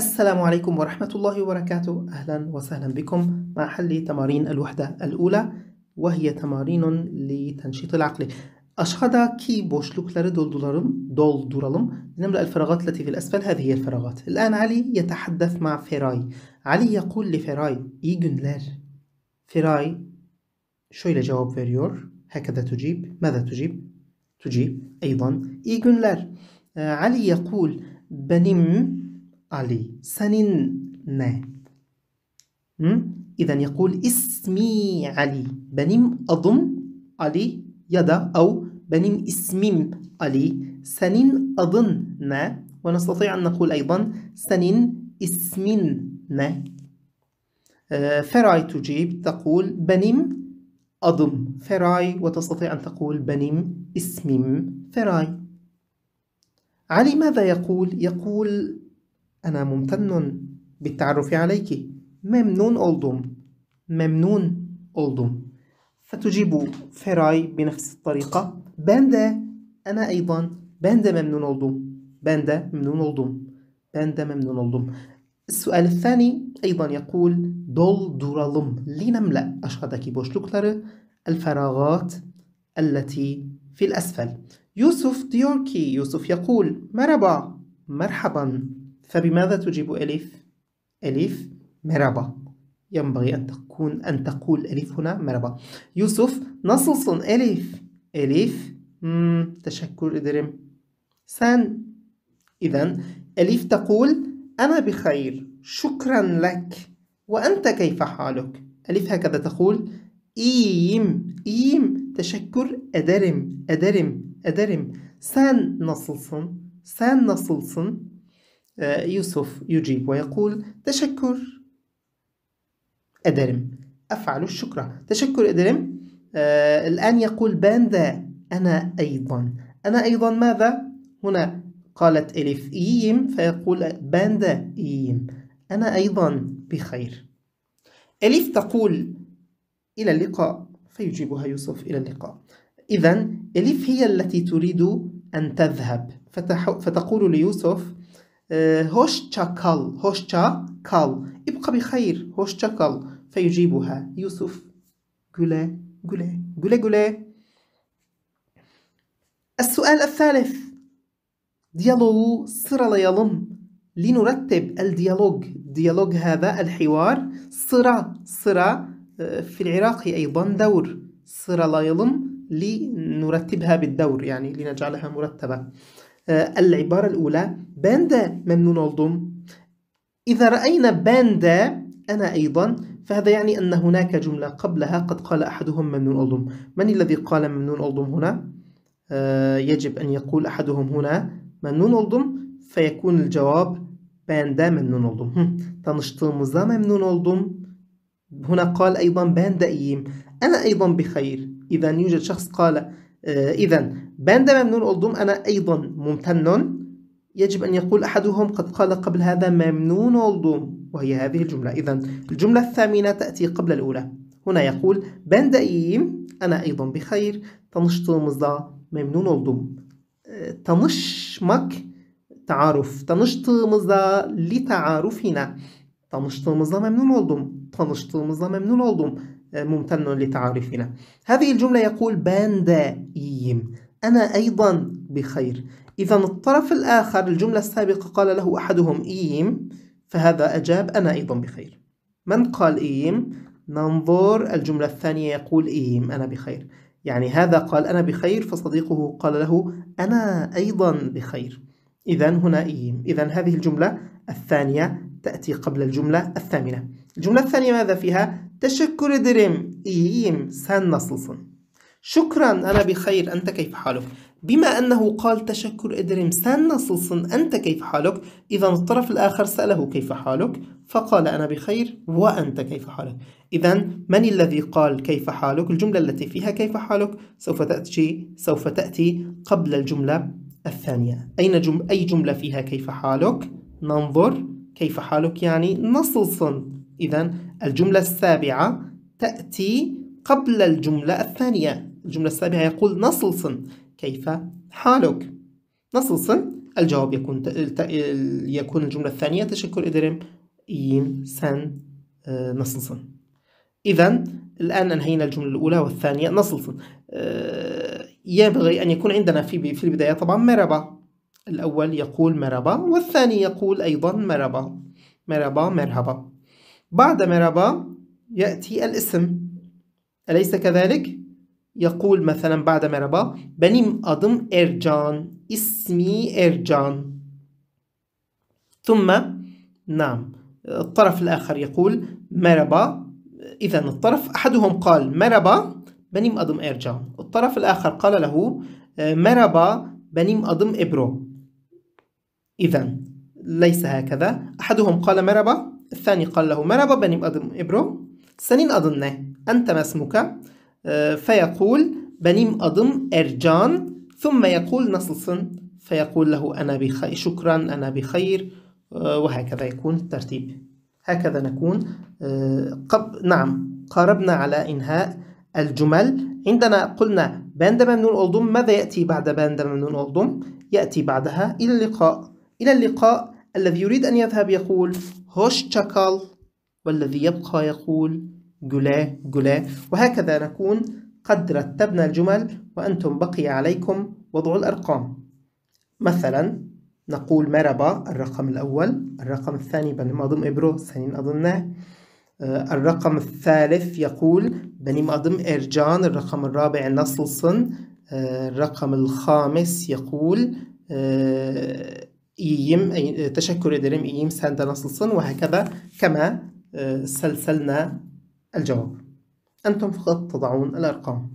السلام عليكم ورحمة الله وبركاته أهلا وسهلا بكم مع حل تمارين الوحدة الأولى وهي تمارين لتنشيط العقل كي دول دولارم دول دولارم نملأ الفراغات التي في الأسفل هذه هي الفراغات. الآن علي يتحدث مع فراي. علي يقول لفراي iyi günler. فراي شوي جواب فيريور هكذا تجيب. ماذا تجيب? تجيب أيضا إي جنلر آه، علي يقول بنم علي سنن إذا يقول اسمي علي بنم أضم علي يدا أو بنم اسميم علي سنن adın ن ونستطيع أن نقول أيضا سنن ismin ن فراي تجيب تقول بنم أضم فراي وتستطيع أن تقول بنم اسميم فراي علي ماذا يقول؟ يقول أنا ممتن بالتعرف عليك ممنون أولدوم ممنون أولدوم فتجيب فراي بنفس الطريقة باندا أنا أيضا باندا ممنون أولدوم باندا ممنون أولدوم باندا ممنون أولدوم السؤال الثاني أيضا يقول دول دورالوم لنملأ بوش boşlukları الفراغات التي في الأسفل يوسف ديوركي يوسف يقول مرحبا مرحبا فبماذا تجيب أليف؟ أليف مرابا ينبغي أن تكون أن تقول أليف هنا مرابا يوسف نصص أليف أليف مم. تشكر إدريم سان إذا أليف تقول أنا بخير شكرا لك وأنت كيف حالك؟ أليف هكذا تقول إيم إيم تشكر أدرم أدرم أدرم سان نصلصن سان نصلصن آه، يوسف يجيب ويقول تشكر أدرم أفعل الشكر تشكر أدرم آه الآن يقول باندا أنا أيضا أنا أيضا ماذا؟ هنا قالت ألف إيم فيقول باندا إيم أنا أيضا بخير إليف تقول إلى اللقاء فيجيبها يوسف إلى اللقاء إذا إليف هي التي تريد أن تذهب فتقول ليوسف hoşça kal, hoşça kal. İbka bi hayır, hoşça kal. Feyucibuha. Yusuf güle güle güle güle. السؤال الثالث ديالوغو sıralayalım. لنرتب الديالوج ديالوج هذا الحوار سرا سرا في العراقي أيضا دور صرا يلم لنرتبها بالدور يعني لنجعلها مرتبة آه، العبارة الأولى باندا ممنون الضم إذا رأينا باندا أنا أيضا فهذا يعني أن هناك جملة قبلها قد قال أحدهم ممنون الضم من الذي قال ممنون الضم هنا؟ آه، يجب أن يقول أحدهم هنا ممنون الضم فيكون الجواب باندا ممنون الضم oldum. Hı, tanıştığımızda هنا قال أيضا باندا إيم أنا أيضا بخير. إذا يوجد شخص قال آه، إذا بان ده ممنون ألدم أنا أيضا ممتن يجب أن يقول أحدهم قد قال قبل هذا ممنون ألدم وهي هذه الجملة إذا الجملة الثامنة تأتي قبل الأولى هنا يقول بان إيم أنا أيضا بخير tanıştığımızda ممنون oldum. تنشمك تعارف taarruf. Tanıştığımızda li taarrufina. Tanıştığımızda ممنون oldum. Tanıştığımızda memnun oldum. ممتن لتعارفنا هذه الجملة يقول باندا إيم أنا أيضا بخير إذا الطرف الآخر الجملة السابقة قال له أحدهم إيم فهذا أجاب أنا أيضا بخير من قال إيم؟ ننظر الجملة الثانية يقول إيم أنا بخير يعني هذا قال أنا بخير فصديقه قال له أنا أيضا بخير إذا هنا إيم إذا هذه الجملة الثانية تأتي قبل الجملة الثامنة الجملة الثانية ماذا فيها؟ تشكر درم إيم سن نصلصن شكرا أنا بخير أنت كيف حالك؟ بما أنه قال تشكر إدرمسان نصوص أنت كيف حالك؟ إذا الطرف الآخر سأله كيف حالك؟ فقال أنا بخير وأنت كيف حالك؟ إذا من الذي قال كيف حالك؟ الجملة التي فيها كيف حالك سوف تأتي سوف تأتي قبل الجملة الثانية أين جم... أي جملة فيها كيف حالك؟ ننظر كيف حالك يعني نصوص إذا الجملة السابعة تأتي قبل الجملة الثانية الجملة السابعة يقول نصلصن كيف حالك نصلصن الجواب يكون يكون الجملة الثانية تشكر إدريم إين سن آه، نصلصن إذا الآن أنهينا الجملة الأولى والثانية نصلصن آه، ينبغي أن يكون عندنا في في البداية طبعا مربى الأول يقول مربى والثاني يقول أيضا مربى مربى مرحبا بعد مربى يأتي الاسم أليس كذلك؟ يقول مثلا بعد مرحبا بنيم أدم إرجان اسمي إرجان ثم نعم الطرف الآخر يقول مرحبا إذا الطرف أحدهم قال مرحبا بنيم أدم إرجان الطرف الآخر قال له مرحبا بنيم أدم إبرو إذا ليس هكذا أحدهم قال مرحبا الثاني قال له مرحبا بنيم أدم إبرو سنين adın أنت ما اسمك فيقول بنيم أضم أرجان ثم يقول nasılsın فيقول له أنا بخير شكرا أنا بخير آه، وهكذا يكون الترتيب هكذا نكون آه، قب نعم قاربنا على إنهاء الجمل عندنا قلنا باندا ممنون أضم ماذا يأتي بعد باندا ممنون أضم يأتي بعدها إلى اللقاء إلى اللقاء الذي يريد أن يذهب يقول هوش تشاكال والذي يبقى يقول جولا جولا وهكذا نكون قد رتبنا الجمل وأنتم بقي عليكم وضع الأرقام مثلا نقول مربا الرقم الأول الرقم الثاني بني مأضم إبرو سنين أظنه آه، الرقم الثالث يقول بني مأضم إرجان الرقم الرابع نصلصن آه، الرقم الخامس يقول آه، إيم أي تشكر إدريم إيم ساندا نصلصن وهكذا كما سلسلنا الجواب أنتم فقط تضعون الأرقام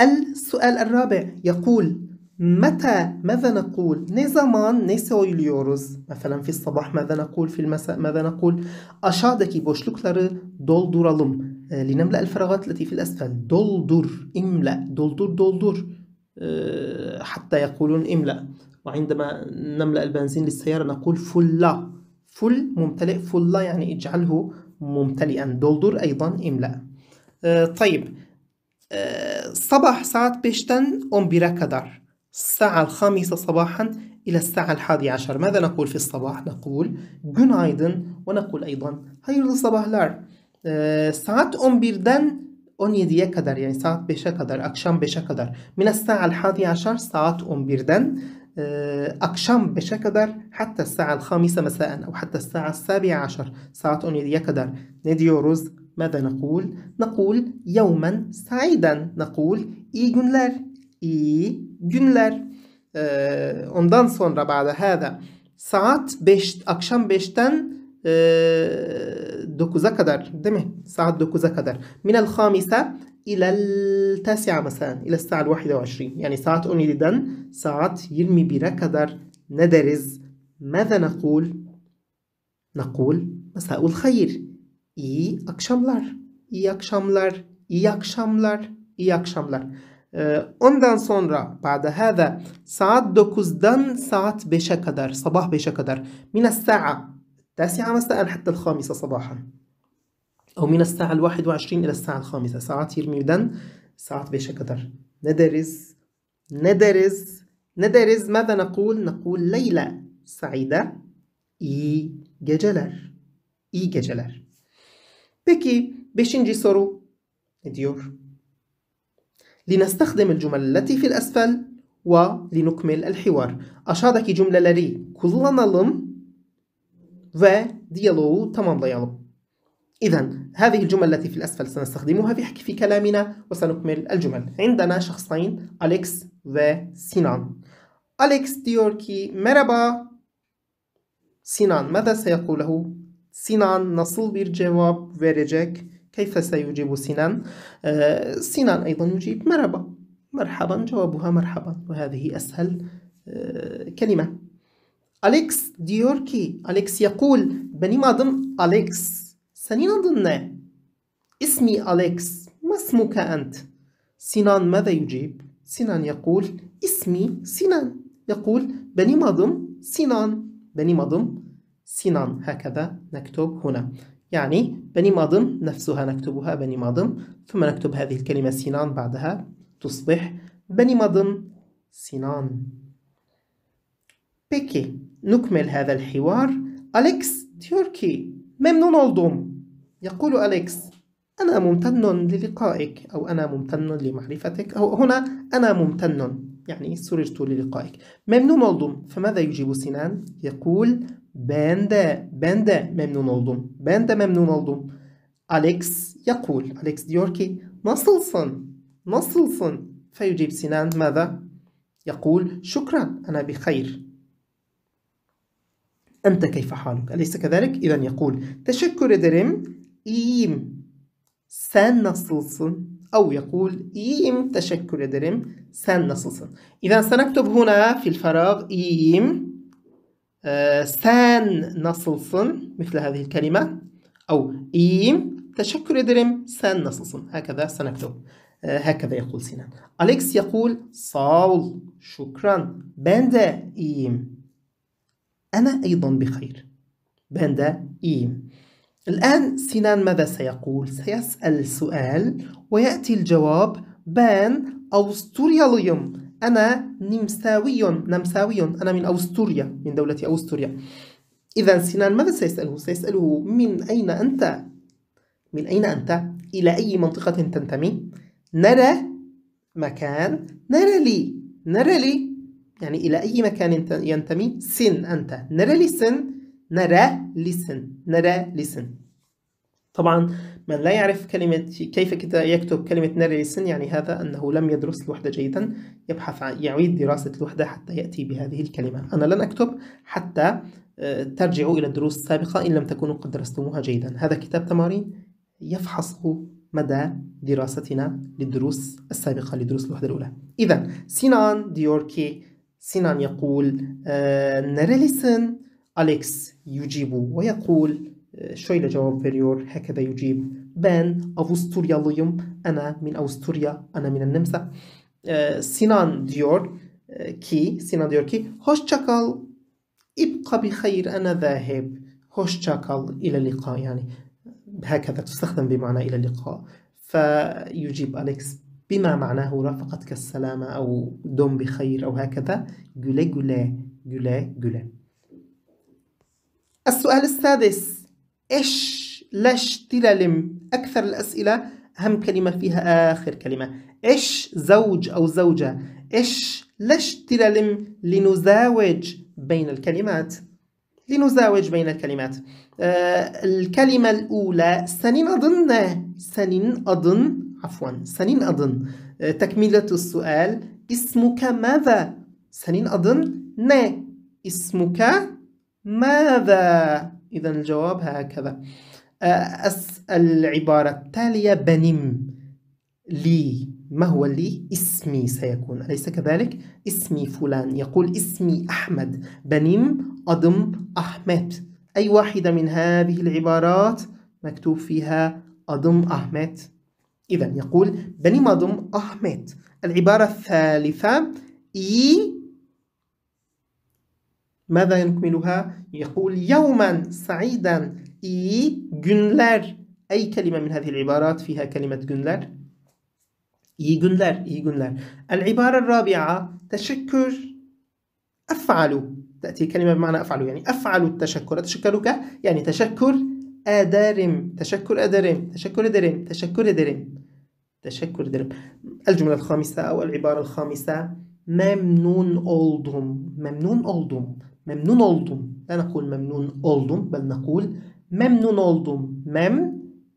السؤال الرابع يقول متى ماذا نقول نظامان نسوي اليوروز مثلا في الصباح ماذا نقول في المساء ماذا نقول aşağıdaki boşlukları dolduralım لنملأ الفراغات التي في الأسفل doldur املأ doldur doldur آه، حتى يقولون املأ وعندما نملأ البنزين للسيارة نقول فلا فل ممتلئ فلا يعني اجعله ممتلئا دولدور ايضا املاء آه، طيب آه، صباح ساعة بيشتن أم كدر الساعة الخامسة صباحا إلى الساعة الحادية عشر ماذا نقول في الصباح؟ نقول جون آيدن ونقول أيضا هايرل صباح لار آه، ساعة أم بيردن أون يدي كدر يعني ساعة بيشا كدر أكشام بيشا كدر من الساعة الحادية عشر ساعة أم بيردن أكشام آه، بشكدر حتى الساعة الخامسة مساء أو حتى الساعة السابعة عشر ساعة يكدر نديوروز ماذا نقول؟ نقول يوما سعيدا نقول إي جنلر إي جنلر أندان آه، سونرا بعد هذا ساعة بشت أكشام بشتن آه، دوكوزا كدر دمه ساعة دوكوزا كدر من الخامسة إلى التاسعة مثلا إلى الساعة الواحدة وعشرين يعني ساعات أونيدن ساعات يرمي بيرا كدر ندرز ماذا نقول؟ نقول مساء الخير إي akşamlar إي akşamlar İyi إي İyi akşamlar Ondan sonra بعد هذا saat 9'dan saat 5'e kadar sabah 5'e kadar من الساعة التاسعة مساء حتى الخامسة صباحا أو من الساعة الواحد وعشرين إلى الساعة الخامسة ساعات يرميدن ساعات بيش قدر ندرس ندرس ندرس ماذا نقول نقول ليلة سعيدة إي geceler إي geceler بكي beşinci soru ne ديور لنستخدم الجمل التي في الأسفل ولنكمل الحوار أشادك جملة كلنا cümleleri kullanalım ve تمام tamamlayalım إذا هذه الجمل التي في الأسفل سنستخدمها في في كلامنا وسنكمل الجمل عندنا شخصين أليكس وسينان أليكس ديوركي مرحبا سينان ماذا سيقوله؟ سينان nasıl bir cevap verecek? كيف سيجيب سينان؟ آه سينان سينان ايضا يجيب مرحبا مرحبا جوابها مرحبا وهذه أسهل آه، كلمة أليكس ديوركي أليكس يقول بني مادم أليكس Senin adın ne? İsmi Alex. Masmuka ent? Sinan ماذا يجيب? Sinan yakul. İsmi Sinan. Yakul. Benim adım Sinan. Benim adım Sinan. Hakada nektub huna. Yani benim adım nefsuha nektubuha benim adım. Thumma nektub hadhihi kelime Sinan ba'daha tusbih. Benim adım Sinan. Peki, nukmel hadal hivar. Alex diyor ki memnun oldum. يقول أليكس أنا ممتن للقائك أو أنا ممتن لمعرفتك أو هنا أنا ممتن يعني سررت للقائك ممنون oldum فماذا يجيب سنان؟ يقول باندا باندا ممنون de باندا ممنون ben أليكس يقول أليكس ديوركي نصلصن نصلصن فيجيب سنان ماذا يقول شكرا أنا بخير أنت كيف حالك أليس كذلك إذا يقول تشكر ederim iyiyim. Sen nasılsın? أو يقول إيم تشكر ederim sen nasılsın إذا سنكتب هنا في الفراغ إيم آه sen nasılsın مثل هذه الكلمة أو إيم تشكر ederim sen nasılsın هكذا سنكتب آه، هكذا يقول سنان أليكس يقول صاول شكرا ben إيم أنا أيضا بخير ben إيم الآن سنان ماذا سيقول؟ سيسأل سؤال ويأتي الجواب بان أوستورياليوم أنا نمساوي نمساوي أنا من أوستوريا من دولة أوستوريا إذا سنان ماذا سيسأله؟ سيسأله من أين أنت؟ من أين أنت؟ إلى أي منطقة تنتمي؟ نرى مكان نرى لي نرى لي يعني إلى أي مكان ينتمي سن أنت نرى لي سن نرى listen نرى listen طبعا من لا يعرف كلمة كيف يكتب كلمة نرى listen يعني هذا أنه لم يدرس الوحدة جيدا يبحث عن يعيد دراسة الوحدة حتى يأتي بهذه الكلمة أنا لن أكتب حتى آه، ترجعوا إلى الدروس السابقة إن لم تكونوا قد درستموها جيدا هذا كتاب تمارين يفحص مدى دراستنا للدروس السابقة لدروس الوحدة الأولى إذا سينان ديوركي سينان يقول آه، نرى listen أليكس yucibu ve yekul e, şöyle cevap veriyor hekede yucib ben Avusturyalıyım ana min Avusturya ana min Nemsa e, Sinan diyor e, ki Sinan diyor ki hoşça kal ibqa bi hayr ana zahib hoşça kal ile lika yani هكذا تستخدم بمعنى إلى اللقاء فيجيب أليكس بما معناه رافقتك السلامة أو bi بخير أو هكذا جلا جلا جلا جلا السؤال السادس إيش لش تلالم أكثر الأسئلة أهم كلمة فيها آخر كلمة إيش زوج أو زوجة إيش لش تلالم لنزاوج بين الكلمات لنزاوج بين الكلمات آه الكلمة الأولى سنين أظن سنين أظن عفوا سنين أظن آه تكملة السؤال اسمك ماذا سنين أظن ن اسمك ماذا إذا الجواب هكذا العبارة التالية بنم لي ما هو لي اسمي سيكون أليس كذلك اسمي فلان يقول اسمي أحمد بنم أضم أحمد أي واحدة من هذه العبارات مكتوب فيها أضم أحمد إذا يقول بنم أضم أحمد العبارة الثالثة إي ماذا يكملها؟ يقول يوما سعيدا إي جنلر أي كلمة من هذه العبارات فيها كلمة جنلر؟ إي جنلر إي جنلر العبارة الرابعة تشكر أفعل تأتي كلمة بمعنى أفعل يعني أفعل التشكر أتشكرك يعني تشكر ادارم تشكر ادارم تشكر ادارم تشكر ادارم تشكر ادارم الجملة الخامسة أو العبارة الخامسة ممنون اولدوم ممنون اولدوم memnun oldum لا نقول ممنون oldum بل نقول memnun oldum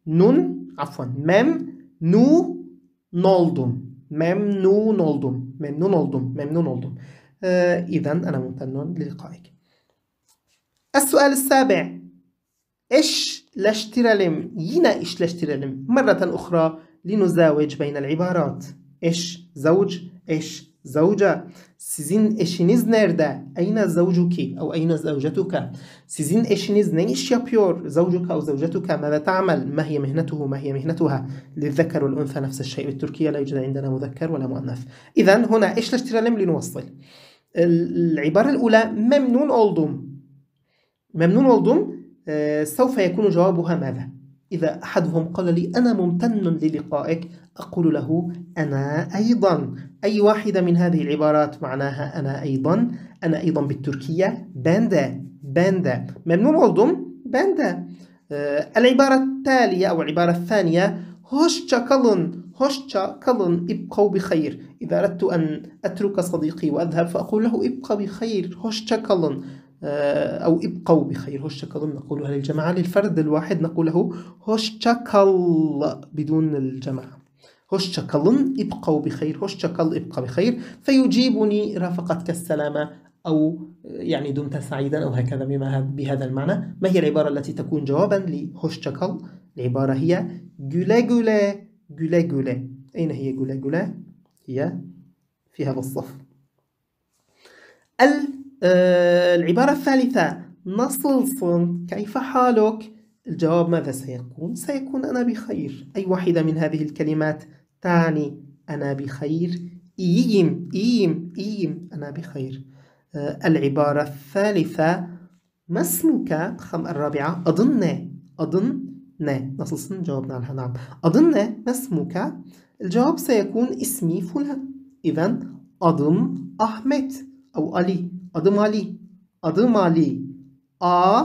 نون عفوا مم نو memnun oldum memnun oldum memnun oldum آه إذا أنا ممتن للقائك السؤال السابع إيش لاشترالم ينا إيش لاشترالم مرة أخرى لنزاوج بين العبارات إيش زوج إيش زوجة Sizin eşiniz nerede? Eyne zavcuki? Au eyne zavcetuka? Sizin eşiniz ne iş yapıyor? Zavcuka au zavcetuka ماذا تعمل? ما هي مهنته? ما هي مهنتها? للذكر والأنثى نفس الشيء بالتركية لا يوجد عندنا مذكر ولا مؤنث. إذا هنا إيش لاشترالم لنوصل. العبارة الأولى ممنون oldum. ممنون oldum آه، سوف يكون جوابها ماذا؟ إذا أحدهم قال لي أنا ممتن للقائك أقول له أنا أيضا أي واحدة من هذه العبارات معناها أنا أيضا أنا أيضا بالتركية باندا باندا ممنوع oldum باندا آه العبارة التالية أو العبارة الثانية hoşça kalın hoşça kalın ابقوا بخير إذا أردت أن أترك صديقي وأذهب فأقول له ابقى بخير hoşça kalın آه، أو ابقوا بخير هوشتكل نقولها للجماعة للفرد الواحد نقوله هوشتكل بدون الجماعة hoşça ابقوا بخير bi ابقى بخير فيجيبني رافقتك السلامة أو يعني دمت سعيدا أو هكذا بما بهذا المعنى ما هي العبارة التي تكون جوابا لهوشتا كال العبارة هي جولا جولا جولا جولا أين هي جولا جولا هي في هذا الصف آه، العبارة الثالثة نصلصن كيف حالك؟ الجواب ماذا سيكون؟ سيكون أنا بخير أي واحدة من هذه الكلمات تعني أنا بخير إيم إيم إيم أنا بخير آه، العبارة الثالثة ما اسمك خم الرابعة أظن أظن نه نصص جاوبنا على نعم أظن ما اسمك الجواب سيكون اسمي فلان إذا أظن أحمد أو علي أظن علي أظن علي أ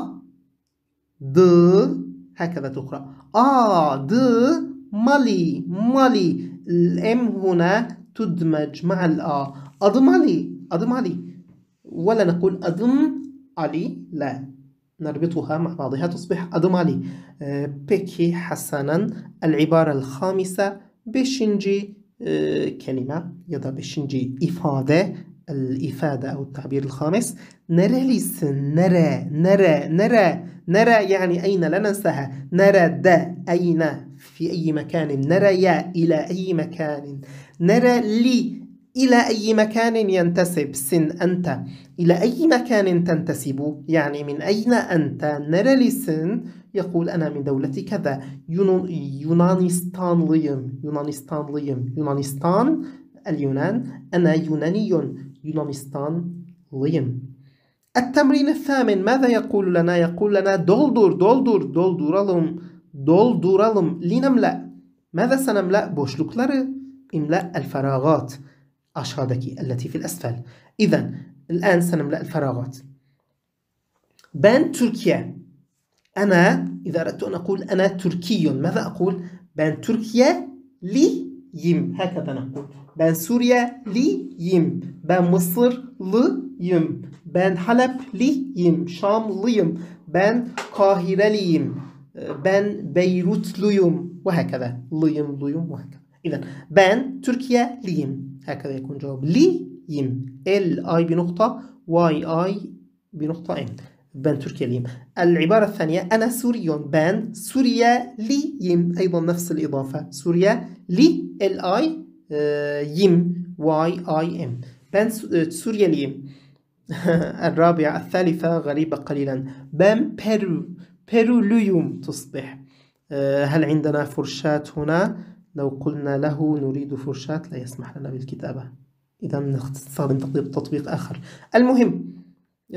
د هكذا تقرأ أ د مالي مالي الام هنا تدمج مع الآ أضم علي أضم علي ولا نقول أضم علي لا نربطها مع بعضها تصبح أضم علي آه، بكي حسنا العبارة الخامسة بشنجي آه، كلمة يضع بشنجي إفادة الإفادة أو التعبير الخامس نراليس نرى نرى نرى نرى يعني أين لا ننساها نرى دا أين في أي مكان نرى يا إلى أي مكان نرى لي إلى أي مكان ينتسب سن أنت إلى أي مكان تنتسب يعني من أين أنت نرى لي سن يقول أنا من دولة كذا يونانستان ليم يونانستان ليم يونانستان اليونان أنا يوناني يونانستان ليم التمرين الثامن ماذا يقول لنا؟ يقول لنا دولدور دولدور dolduralım dolduralım. Linemle. Mâze senemle? Boşlukları. İmle el feragat. Aşağıdaki. Elleti fil esfel. İzen. الآن سنملأ الفراغات. بان تركيا. أنا إذا أردت أن أقول أنا تركي ماذا أقول؟ بان تركيا لي يم هكذا نقول. بان سوريا لي يم. بان مصر ل يم. بان حلب لي يم. شام لي يم. بان قاهرة لي يم. بيروت ليوم وهكذا ليم ليوم وهكذا إذا بان تركيا ليم هكذا يكون جواب ليم ال اي بنقطة واي اي بنقطة ام بان تركيا ليم العبارة الثانية أنا سوري بان سوريا ليم أيضا نفس الإضافة سوريا لي ال اي آه، يم واي اي ام بان آه، سوريا ليم الرابعة الثالثة غريبة قليلا بان بيرو بيروليوم تصبح eh, هل عندنا فرشاة هنا لو قلنا له نريد فرشاة لا يسمح لنا بالكتابة إذا نستخدم تطبيق آخر المهم eh،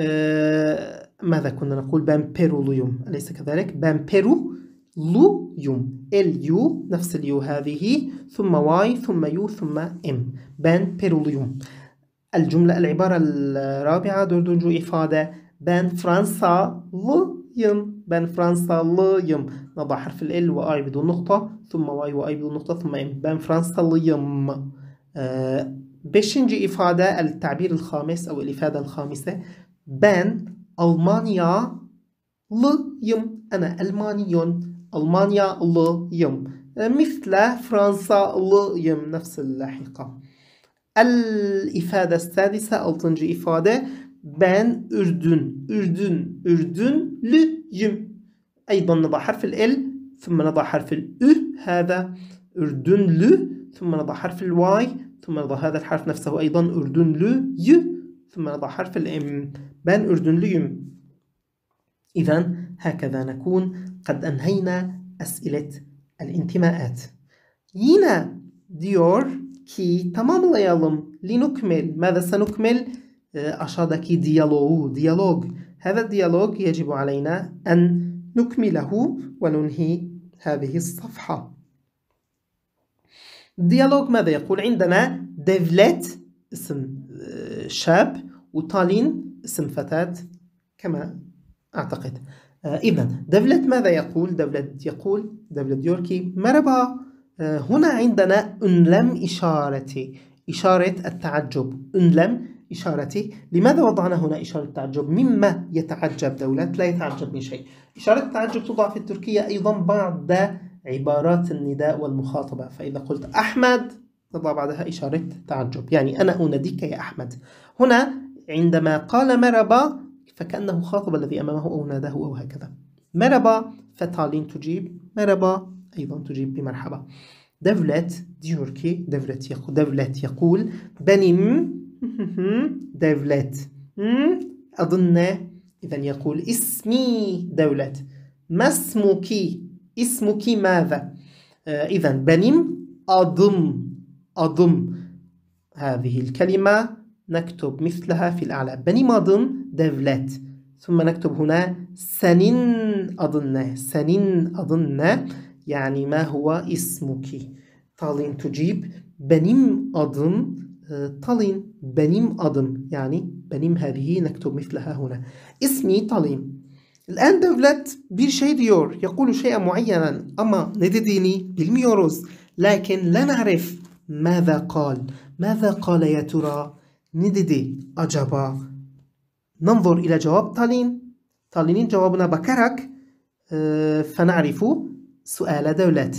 ماذا كنا نقول بامبيروليوم أليس كذلك بيرو لو يوم يو نفس اليو هذه ثم واي ثم يو ثم ام بامبيروليوم الجملة العبارة الرابعة دردنجو إفادة بان فرنسا لو يوم بان فرنساليم نضع حرف ال واي بدون نقطة ثم واي واي بدون نقطة ثم ام بان فرنساليم آه بشنجي إفادة التعبير الخامس أو الإفادة الخامسة بان ألمانيا ليم أنا ألمانيون ألمانيا ليم آه، مثل فرنسا ليم نفس اللاحقة الإفادة السادسة ألطنجي إفادة أردن أردن أردن Ürdünlüyüm أيضا نضع حرف ال ثم نضع حرف الأ هذا أردن ل ثم نضع حرف الواي ثم نضع هذا الحرف نفسه أيضا أردن ي ثم نضع حرف الام بان أردنليوم إذا هكذا نكون قد أنهينا أسئلة الانتماءات yine diyor ki tamamlayalım لنكمل ماذا سنكمل آه، كي ديالوغ ديالوج هذا الديالوج يجب علينا أن نكمله وننهي هذه الصفحة الديالوج ماذا يقول عندنا ديفليت اسم آه، شاب وتالين اسم فتاة كما أعتقد آه، إذا ديفليت ماذا يقول ديفليت يقول ديفليت يوركي مرحبا هنا عندنا أنلم إشارتي إشارة التعجب أنلم إشارته لماذا وضعنا هنا إشارة تعجب مما يتعجب دولة لا يتعجب من شيء إشارة التعجب توضع في التركية أيضا بعد عبارات النداء والمخاطبة فإذا قلت أحمد تضع بعدها إشارة تعجب يعني أنا أناديك يا أحمد هنا عندما قال مربا فكأنه خاطب الذي أمامه أو ناداه أو هكذا مربا فتالين تجيب مربا أيضا تجيب بمرحبا دولة ديوركي دولة يقول, دولة يقول بنم devlet أظن إذا يقول اسمي دولة ما اسمك اسمك ماذا إذا بنم أضم أضم هذه الكلمة نكتب مثلها في الأعلى بنم أضم دولت ثم نكتب هنا سنين أظن سنين أظن يعني ما هو اسمك طالين تجيب بنم أضم طالين benim adım yani benim hadihi nektub mitleha huna. İsmi Talim. Len devlet bir şey diyor. Yakulu şeye muayyenen ama ne dediğini bilmiyoruz. Lakin la ماذا قال ماذا قال يا ترى نددي أجابا ننظر إلى جواب تالين تالين جوابنا بكرك فنعرف سؤال دولة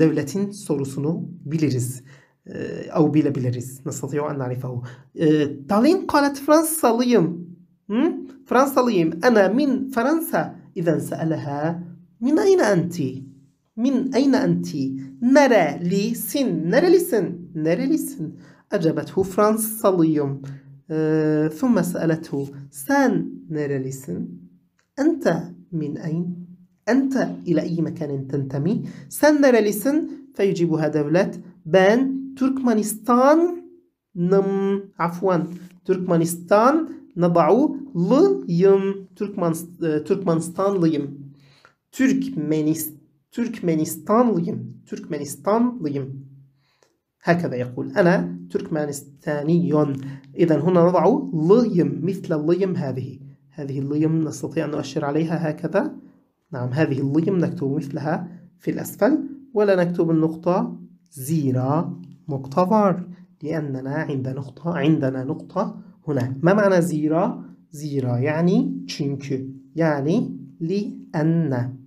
دولة sorusunu biliriz. آه، أو بيلابيلاريس نستطيع أن نعرفه تالين آه، قالت فرنساليم فرنساليم أنا من فرنسا إذا سألها من أين أنتِ؟ من أين أنت؟ نرى لي سن نرى لي سن نرى لي سن أجابته فرنساليوم ليم آه، ثم سألته سان نرى لي سن أنت من أين؟ أنت إلى أي مكان تنتمي؟ سان نرى لي سن فيجيبها دولة بان تركمانستان نم عفوا تركمانستان نضع ليم تركمان تركمانستان ليم تركمانستان ليم هكذا يقول أنا تركمانستاني إذا هنا نضع ليم مثل يم هذه هذه يم نستطيع أن نؤشر عليها هكذا نعم هذه يم نكتب مثلها في الأسفل ولا نكتب النقطة زيرا مقتضر لأننا عندنا نقطة عندنا نقطة هنا ما معنى زيرا؟ زيرا يعني çünkü يعني لأن